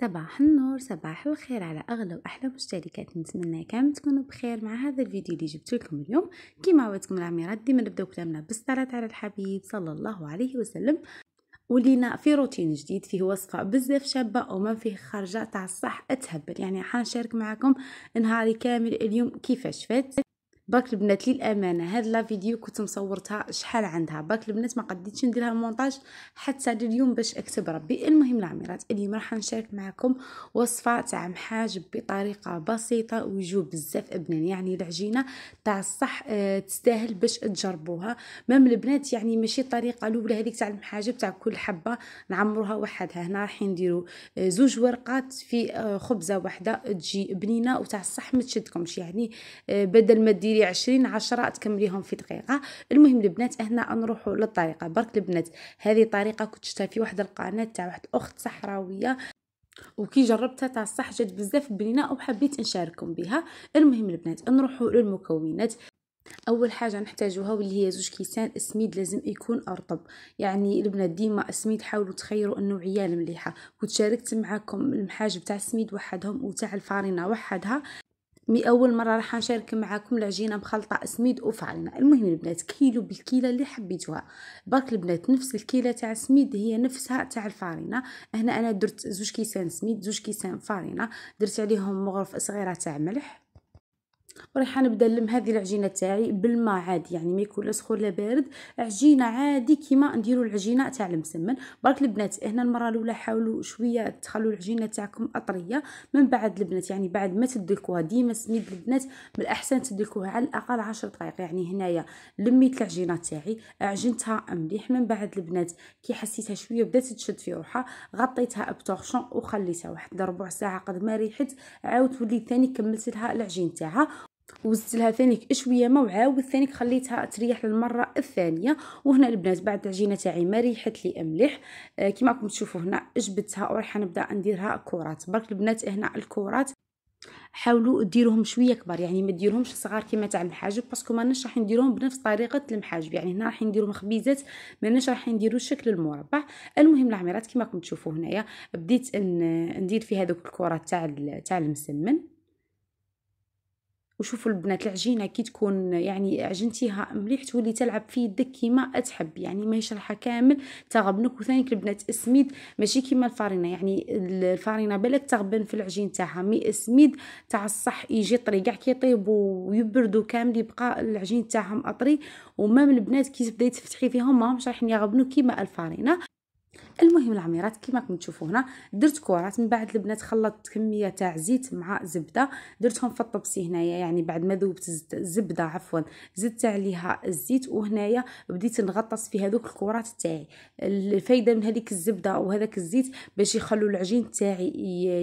صباح النور صباح الخير على اغلى واحلى مشتركات نتمنى كامل تكونوا بخير مع هذا الفيديو اللي جبت لكم اليوم كيما عودتكم العميرات ديما نبداو كلامنا بالصلاه على الحبيب صلى الله عليه وسلم ولينا في روتين جديد فيه وصفه بزاف شابه وما فيه خرجه تاع الصح اتهبل يعني حنشارك معكم نهاري كامل اليوم كيفاش فات باك البنات للامانه هاد لا فيديو كنت مصورتها شحال عندها باك البنات ما قديتش نديرها مونتاج حتى اليوم باش اكتب ربي المهم العميرات اليوم راح نشارك معكم وصفه تاع محاجب بطريقه بسيطه ويجوب بزاف ابنان يعني العجينه تاع الصح آه، تستاهل باش تجربوها مام البنات يعني ماشي الطريقه الاولى هذيك تاع المحاجب تاع كل حبه نعمروها وحدها هنا راح نديرو آه، زوج ورقات في آه، خبزه واحده تجي بنينه وتاع الصح ما تشدكمش يعني بدل ما ديري عشرين عشرة تكمليهم في دقيقة المهم البنات هنا نروحوا للطريقة برك البنات هذه طريقة كنت شفتها في واحد القناة تاع واحد الأخت صحراوية وكي جربتها تاع الصح جات بزاف بنينه وحبيت نشارككم بها المهم البنات نروحوا للمكونات اول حاجه نحتاجوها واللي هي زوج كيسان اسميد لازم يكون ارطب يعني البنات ديما اسميد حاولوا تخيروا النوعيه المليحه وتشاركت معكم المحاجب تاع السميد وحدهم وتاع الفارينه وحدها مي اول مره راح نشارك معكم العجينه مخلطه سميد وفعلنا المهم البنات كيلو بالكيله اللي حبيتوها برك البنات نفس الكيله تاع السميد هي نفسها تاع الفارينه هنا انا درت زوج كيسان سميد زوج كيسان فارينه درت عليهم مغرف صغيره تاع ملح وراح نبدا نلم هذه العجينه تاعي بالماء عادي يعني ما يكون لا سخون لا بارد عجينه عادي كيما نديروا العجينه تاع المسمن برك البنات هنا المره الاولى حاولوا شويه تخلوا العجينه تاعكم اطريه من بعد البنات يعني بعد ما تدلكوها ديما سميد البنات من الاحسن تدلكوها على الاقل 10 دقائق يعني هنايا لميت العجينه تاعي عجنتها مليح من بعد البنات كي حسيتها شويه بدات تشد في روحها غطيتها بتورشون وخليتها واحد ربع ساعه قد ما ريحت عاود وليت ثاني كملت لها العجين تاعها لها ثانيك شويه ما وعاود ثانيك خليتها تريح للمره الثانيه وهنا البنات بعد العجينه تاعي ما ريحت لي مليح آه كما راكم تشوفوا هنا جبتها وراح نبدا نديرها كرات برك البنات هنا الكرات حاولوا ديروهم شويه كبار يعني ما ديروهمش صغار كيما تاع المحاجب باسكو ماناش راح نديروهم بنفس طريقه المحاجب يعني هنا راح نديرو مخبيزات ماناش راح نديرو شكل المربع المهم العميرات كيما راكم تشوفوا هنايا بديت ندير في هذوك الكرات تاع تاع المسمن وشوفوا البنات العجينه كي تكون يعني عجنتيها مليح تولي تلعب في يدك كيما تحب يعني ماهيش يشرحها كامل تغبنك وثانيك البنات اسميد ماشي كيما الفارينه يعني الفارينه بالك تغبن في العجين تاعها مي اسميد تاع الصح يجي طري كاع يطيب ويبردوا كامل يبقى العجين تاعهم اطري ومام البنات كي تبداي تفتحي فيهم ماهمش رايحين يغبنوا كيما الفارينه المهم العميرات كما راكم تشوفوا هنا درت كرات من بعد البنات خلطت كميه تاع زيت مع زبده درتهم في الطبسي هنايا يعني بعد ما ذوبت الزبده عفوا زدت عليها الزيت وهنايا بديت نغطس في هذوك الكرات تاعي الفايده من هذيك الزبده وهذاك الزيت باش يخلوا العجين تاعي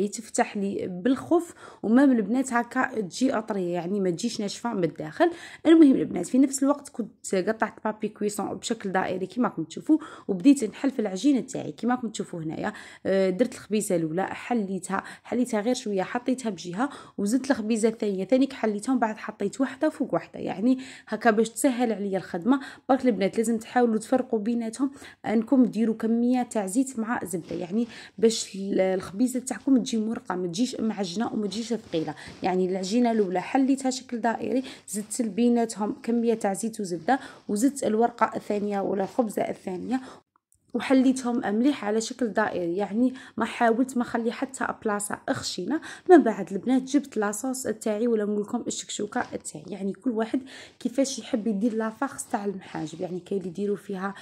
يتفتح لي بالخف وما من البنات هكا تجي اطريه يعني ما تجيش ناشفه من الداخل المهم البنات في نفس الوقت كنت قطعت بابي كويسون بشكل دائري كما راكم تشوفوا وبديت نحل في العجينه تاعي تاعي كيما راكم تشوفوا هنايا آه، درت الخبيزه الاولى حليتها حليتها غير شويه حطيتها بجهه وزدت الخبيزه الثانيه ثانيك حليتها ومن بعد حطيت وحده فوق وحده يعني هكا باش تسهل عليا الخدمه برك البنات لازم تحاولوا تفرقوا بيناتهم انكم ديروا كميه تاع زيت مع زبده يعني باش الخبيزه تاعكم تجي مرقه ما تجيش معجنه وما تجيش ثقيله يعني العجينه الاولى حليتها شكل دائري زدت بيناتهم كميه تاع زيت وزبده وزدت الورقه الثانيه ولا الخبزه الثانيه وحليتهم مليح على شكل دائري يعني ما حاولت ما خلي حتى بلاصه اخشينه من بعد البنات جبت لاصوص تاعي ولا نقول لكم الشكشوكه تاعي يعني كل واحد كيفاش يحب يدير لافاخس تاع المحاجب يعني كاين اللي يديروا فيها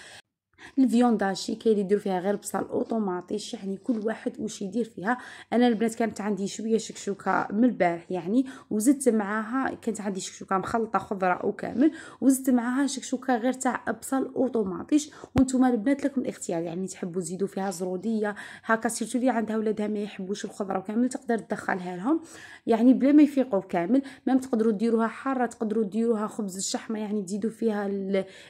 الفيونداشي كاين اللي يديروا فيها غير بصل اوتوماتي يعني كل واحد واش يدير فيها انا البنات كانت عندي شويه شكشوكه من البارح يعني وزدت معاها كانت عندي شكشوكه مخلطه خضره وكامل وزدت معاها شكشوكه غير تاع بصل اوتوماتيش وانتم البنات لكم الاختيار يعني تحبوا تزيدوا فيها زروديه هكا سيرتو اللي عندها ولادها ما يحبوش الخضره وكامل تقدر تدخلها لهم يعني بلا ما يفيقوا كامل مام تقدروا ديروها حاره تقدروا ديروها خبز الشحمه يعني تزيدوا فيها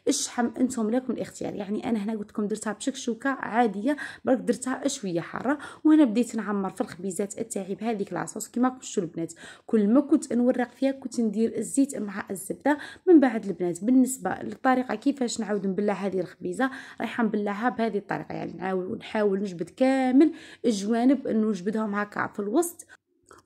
الشحم انتم لكم الاختيار يعني انا هنا قلت لكم درتها بشكشوكه عاديه برك درتها شويه حاره وهنا بديت نعمر في الخبيزات تاعي بهذيك لاصوص كيما كنتو البنات كل ما كنت نورق فيها كنت ندير الزيت مع الزبده من بعد البنات بالنسبه للطريقه كيفاش نعاود نبلع هذه الخبيزه رايحه نبلعها بهذه الطريقه يعني نحاول نجبد كامل الجوانب نجبدهم هكا في الوسط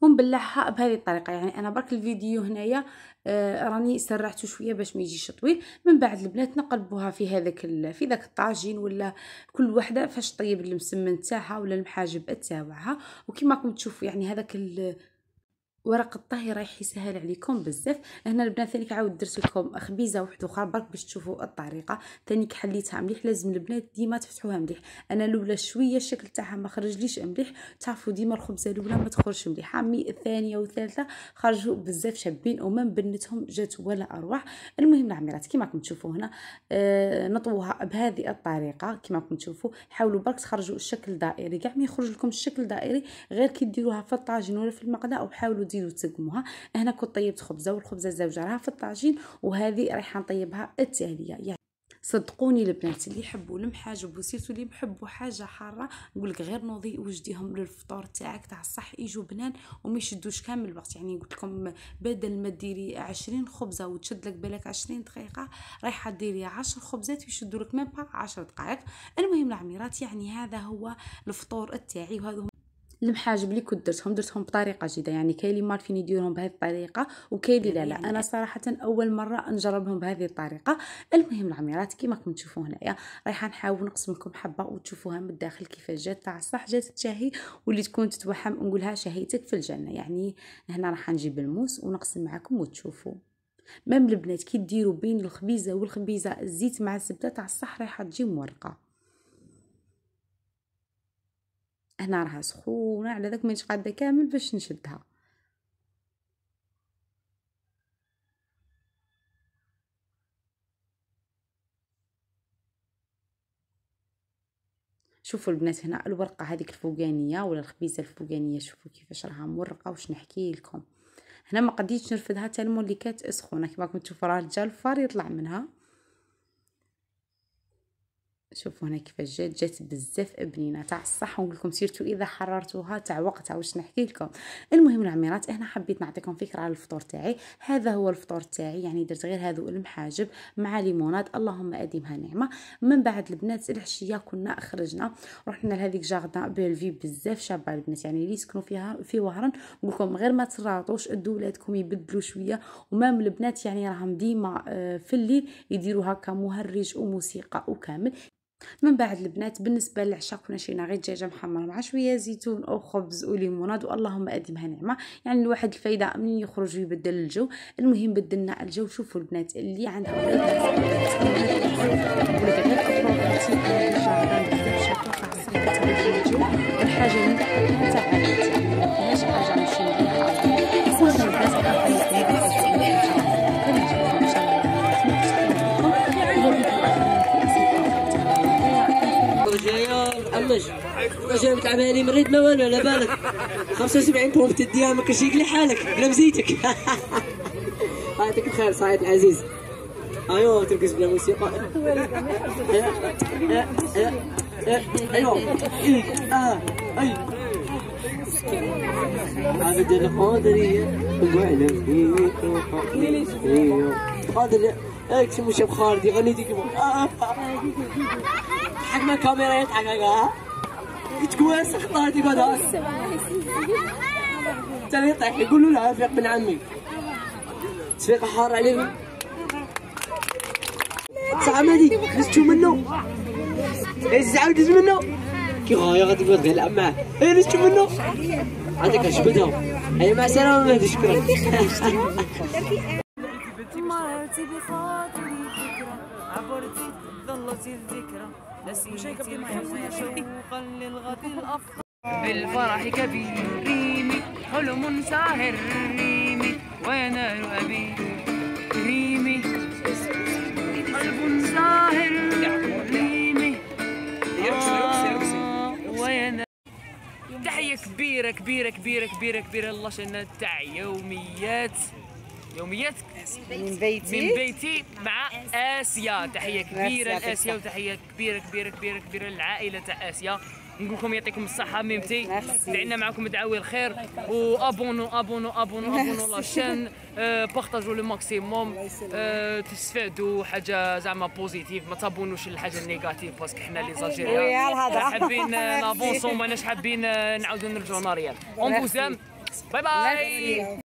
ونبلعها بهذه الطريقه يعني انا برك الفيديو هنايا آه راني سرعته شويه باش ما يجيش طويل من بعد البنات نقلبوها في هذاك في ذاك الطاجين ولا كل وحده فاش طيب المسمن تاعها ولا المحاجب تاعها وكما راكم تشوفوا يعني هذاك ورق الطهي رايح يسهل عليكم بزاف هنا البنات ثاني عاود درت لكم خبيزه واحده اخرى برك باش تشوفوا الطريقه ثاني حليتها مليح لازم البنات ديما تفتحوها مليح انا الاولى شويه الشكل تاعها ما خرجليش مليح تعرفوا ديما الخبزه الاولى ما تخرجش مليحه مي الثانيه والثالثه خرجوا بزاف شابين وما بنتهم جات ولا اروع المهم العميرات كيما راكم تشوفوا هنا آه نطوها بهذه الطريقه كيما راكم تشوفوا حاولوا برك تخرجوا الشكل دائري كاع ما يخرج لكم الشكل دائري غير كي ديروها في الطاجين ولا في المقله وحاولوا دي ديروا تسقموها هنا كنت طيبت خبزه والخبزه الزوجه راها في الطاجين وهذه رايحه نطيبها التاليه يعني صدقوني البنات اللي يحبوا المحاج وسيرتو اللي يحبوا حاجه حاره نقول لك غير نوضي وجديهم للفطور تاعك تاع الصح يجوا بنان وما يشدوش كامل الوقت يعني قلت لكم بدل ما ديري 20 خبزه وتشد لك بالك 20 دقيقه رايحه ديري 10 خبزات ويشدوا لك ميم با 10 دقائق المهم العميرات يعني هذا هو الفطور تاعي وهذا المحاجب اللي كنت درتهم درتهم بطريقه جديده يعني كاين اللي مالفين يديرهم بهذه الطريقه وكاين اللي لا لا انا إيه. صراحه اول مره نجربهم بهذه الطريقه المهم العميرات كيما راكم تشوفوا هنايا رايحه نحاول نقسم لكم حبه وتشوفوها من الداخل كيفاش جات تاع الصح جات تشهي واللي تكون تتوهم نقولها شهيتك في الجنه يعني هنا راح نجيب الموس ونقسم معكم وتشوفوا مام البنات كي ديروا بين الخبيزه والخبيزه الزيت مع الزبده تاع الصح رايحه تجي مورقه هنا راها سخونه على داك مانيش قاده كامل باش نشدها شوفوا البنات هنا الورقه هذيك الفوقانيه ولا الخبيزه الفوقانيه شوفوا كيفاش راها مورقه واش نحكي لكم هنا ما قديتش نرفدها حتى المولي كانت سخونه كما راكم تشوفوا راه جا الفار يطلع منها شوفوا هنا كيفاش جات جات بزاف بنينه تاع الصح ونقول لكم سيرتو اذا حررتوها تاع وقتها واش نحكي لكم المهم العميرات هنا حبيت نعطيكم فكره على الفطور تاعي هذا هو الفطور تاعي يعني درت غير هذو المحاجب مع ليموناد اللهم اديمها نعمه من بعد البنات العشيه كنا خرجنا رحنا لهذيك جاردان بيلفي بزاف شابه البنات يعني اللي يسكنوا فيها في وهران نقول لكم غير ما تراطوش ادوا ولادكم يبدلوا شويه ومام البنات يعني راهم ديما آه، في الليل يديروا هكا مهرج وموسيقى وكامل من بعد البنات بالنسبه للعشاق كنا شينا غير دجاجه محمره مع شويه زيتون او خبز وليموناد واللهم أديمها نعمه يعني الواحد الفايده من يخرج ويبدل الجو المهم بدلنا الجو شوفوا البنات اللي عندها والحاجه اللي تاع حماج اش متعب لي مريض ما والو على بالك 75 بوم تديها ما كاينش يقلي حالك بلا مزيتك يعطيك الخير صاحبي العزيز ايوا تركز بلا موسيقى ايوا اه اي عبد القادرية وعلى فيك وحقيقية قادر اكس مش بخاردي غنيتي كيما حجم الكاميرا يضحك هكا تكواس خطات قد هكا حتى يطيح يقولوا لها فيق بن عمي تفيق حار عليهم زعما هذيك خرجتو منه الزعما دز منه كي غاية غادي تقعد تلعب معاه خرجتو منه عندك جبدها ايه مع السلامة مهدي شكرا عبرتي بخاطري فكرة عبرتي ظلتي الذكرى نسيت الحزن شوقا للغد الأفضل بالفرح كبير حلم ساهر ريمي وينال أبي ريمي قلب ساهر ريمي آه، تحية كبيرة كبيرة كبيرة كبيرة كبيرة الله شنا تاع يوميات يومياتك من بيتي من بيتي مع اسيا تحيه كبيره لاسيا وتحيه كبيره كبيره كبيره كبيره للعائله تاع اسيا نقول لكم يعطيكم الصحه ميمتي دعينا معكم دعاوي الخير وابونو ابونو ابونو ابونو لاشين أه بارطاجوا لو ماكسيموم آه، تستفادوا حاجه زعما بوزيتيف ما تابونوش الحاجه النيجاتيف باسكو حنا لي زاجيريا حابين نافونسو آه، ماناش حابين نعاودو نرجعو ناريال اون بوزام باي باي